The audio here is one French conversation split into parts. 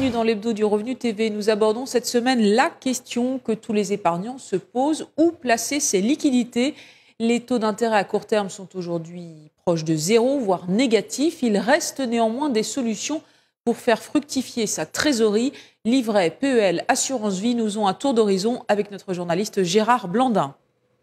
bienvenue dans l'hebdo du revenu TV. Nous abordons cette semaine la question que tous les épargnants se posent, où placer ses liquidités Les taux d'intérêt à court terme sont aujourd'hui proches de zéro, voire négatifs. Il reste néanmoins des solutions pour faire fructifier sa trésorerie. Livret, PEL, Assurance Vie nous ont un tour d'horizon avec notre journaliste Gérard Blandin.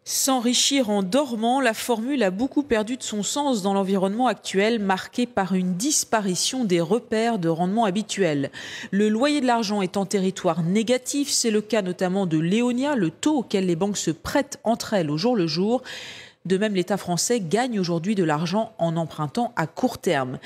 S'enrichir en dormant, la formule a beaucoup perdu de son sens dans l'environnement actuel marqué par une disparition des repères de rendement habituels. Le loyer de l'argent est en territoire négatif, c'est le cas notamment de Léonia, le taux auquel les banques se prêtent entre elles au jour le jour. De même, l'État français gagne aujourd'hui de l'argent en empruntant à court terme.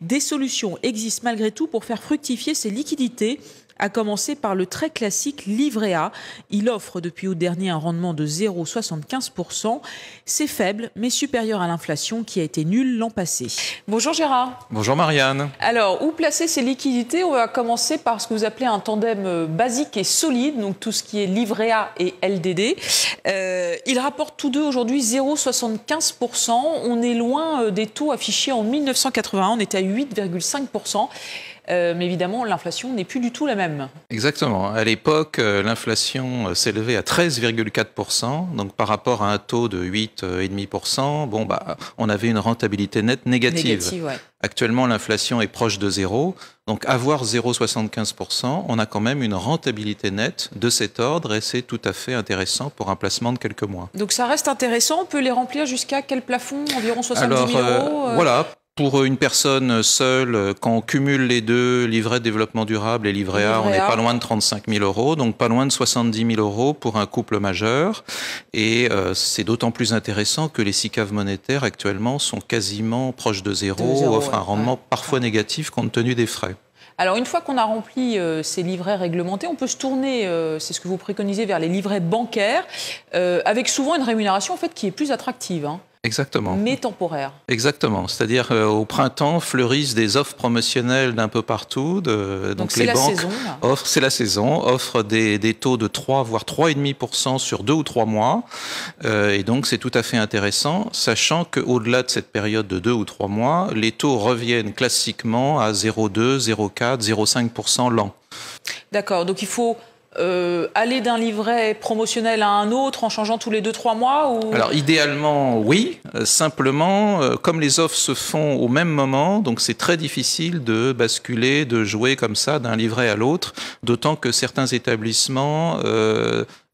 Des solutions existent malgré tout pour faire fructifier ces liquidités à commencer par le très classique livret A. Il offre depuis août dernier un rendement de 0,75%. C'est faible, mais supérieur à l'inflation qui a été nulle l'an passé. Bonjour Gérard. Bonjour Marianne. Alors, où placer ces liquidités On va commencer par ce que vous appelez un tandem euh, basique et solide, donc tout ce qui est livret A et LDD. Euh, ils rapportent tous deux aujourd'hui 0,75%. On est loin euh, des taux affichés en 1981, on était à 8,5%. Euh, mais évidemment, l'inflation n'est plus du tout la même. Exactement. À l'époque, euh, l'inflation euh, s'élevait à 13,4%, donc par rapport à un taux de 8,5%, bon, bah, on avait une rentabilité nette négative. négative Actuellement, l'inflation est proche de zéro. Donc, avoir 0,75%, on a quand même une rentabilité nette de cet ordre et c'est tout à fait intéressant pour un placement de quelques mois. Donc, ça reste intéressant. On peut les remplir jusqu'à quel plafond Environ 70 Alors, 000 euros Voilà pour une personne seule, euh, quand on cumule les deux, livret développement durable et livret, A, on n'est pas loin de 35 000 euros, donc pas loin de 70 000 euros pour un couple majeur. Et euh, c'est d'autant plus intéressant que les six caves monétaires actuellement sont quasiment proches de zéro, de offrent un rendement parfois négatif compte tenu des frais. Alors une fois qu'on a rempli euh, ces livrets réglementés, on peut se tourner, c'est ce que vous préconisez, vers les livrets bancaires, avec souvent une rémunération en fait qui est plus attractive. Hein. Exactement. Mais temporaire. Exactement. C'est-à-dire euh, au printemps fleurissent des offres promotionnelles d'un peu partout. donc, les banques saison, offrent, c'est la saison, offrent des, des, taux de 3 voire 3,5% sur 2 ou 3 mois. Euh, et donc c'est tout à fait intéressant, sachant qu'au-delà de cette période de 2 ou 3 mois, les taux reviennent classiquement à 0,2, 0,4, 0,5% l'an. D'accord. Donc il faut euh, aller d'un livret promotionnel à un autre en changeant tous les deux, trois mois Alors idéalement oui, euh, simplement euh, comme les offres se font au même moment, donc c'est très difficile de basculer, de jouer comme ça d'un livret à l'autre, d'autant que certains établissements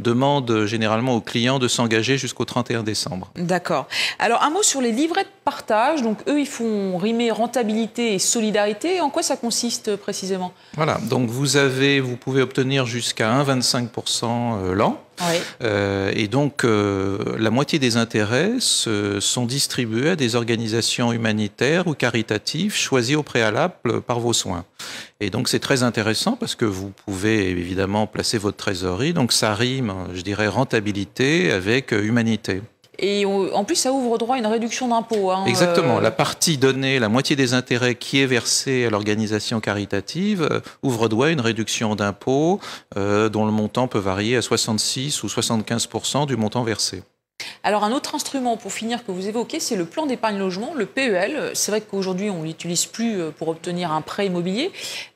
demandent généralement aux clients de s'engager jusqu'au 31 décembre. D'accord. Alors un mot sur les livrets de partage. Donc eux, ils font rimer rentabilité et solidarité. En quoi ça consiste euh, précisément Voilà, donc vous, avez, vous pouvez obtenir jusqu'à 1,25% euh, l'an. Euh, et donc, la moitié des intérêts sont distribués à des organisations humanitaires ou caritatives choisies au préalable par vos soins. Et donc, c'est très intéressant parce que vous pouvez évidemment placer votre trésorerie. Donc, ça rime, je dirais, rentabilité avec humanité. Et en plus, ça ouvre droit à une réduction d'impôt. Hein, Exactement. Euh. La partie donnée, la moitié des intérêts qui est versée à l'organisation caritative, euh, ouvre droit à une réduction d'impôt euh, dont le montant peut varier à 66 ou 75 du montant versé. Alors un autre instrument pour finir que vous évoquez, c'est le plan d'épargne logement, le PEL. C'est vrai qu'aujourd'hui on l'utilise plus euh, pour obtenir un prêt immobilier,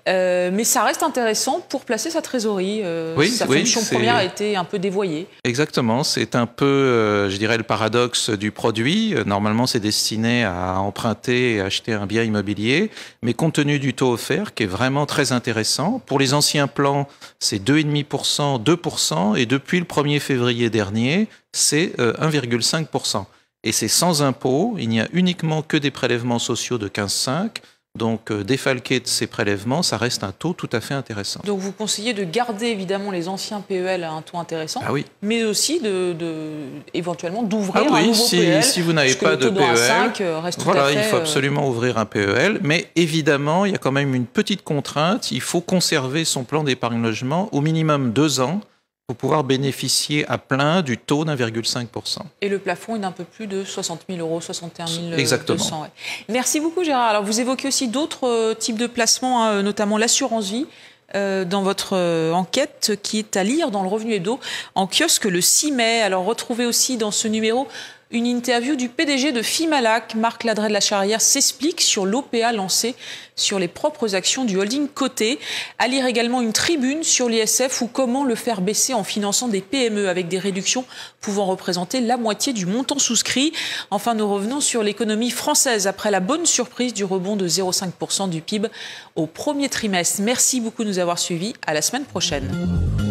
euh, mais ça reste intéressant pour placer sa trésorerie. Euh, oui, sa fonction première a été un peu dévoyée. Exactement, c'est un peu, je dirais, le paradoxe du produit. Normalement, c'est destiné à emprunter et acheter un bien immobilier, mais compte tenu du taux offert, qui est vraiment très intéressant, pour les anciens plans, c'est 2,5%, 2%, et depuis le 1er février dernier, c'est 1,5%. Euh, Et c'est sans impôts, il n'y a uniquement que des prélèvements sociaux de 15,5%. Donc, euh, défalquer de ces prélèvements, ça reste un taux tout à fait intéressant. Donc, vous conseillez de garder évidemment les anciens PEL à un taux intéressant, ah mais aussi de, éventuellement d'ouvrir ah un nouveau si, PEL. Si vous n'avez pas de PEL, euh, il faut absolument ouvrir un PEL, mais évidemment, il y a quand même une petite contrainte. Il faut conserver son plan d'épargne logement au minimum deux ans pour pouvoir bénéficier à plein du taux d'1,5%. Et le plafond est d'un peu plus de 60 000 euros, 61 000 euh, Exactement. Merci beaucoup Gérard. Alors vous évoquez aussi d'autres euh, types de placements, hein, notamment l'assurance vie. Euh, dans votre enquête qui est à lire dans le Revenu et d'eau en kiosque le 6 mai. Alors retrouvez aussi dans ce numéro une interview du PDG de Fimalac, Marc Ladret de la Charrière, s'explique sur l'OPA lancée sur les propres actions du holding Côté. À lire également une tribune sur l'ISF ou comment le faire baisser en finançant des PME avec des réductions pouvant représenter la moitié du montant souscrit. Enfin, nous revenons sur l'économie française après la bonne surprise du rebond de 0,5% du PIB au premier trimestre. Merci beaucoup de nous avoir suivis. À la semaine prochaine.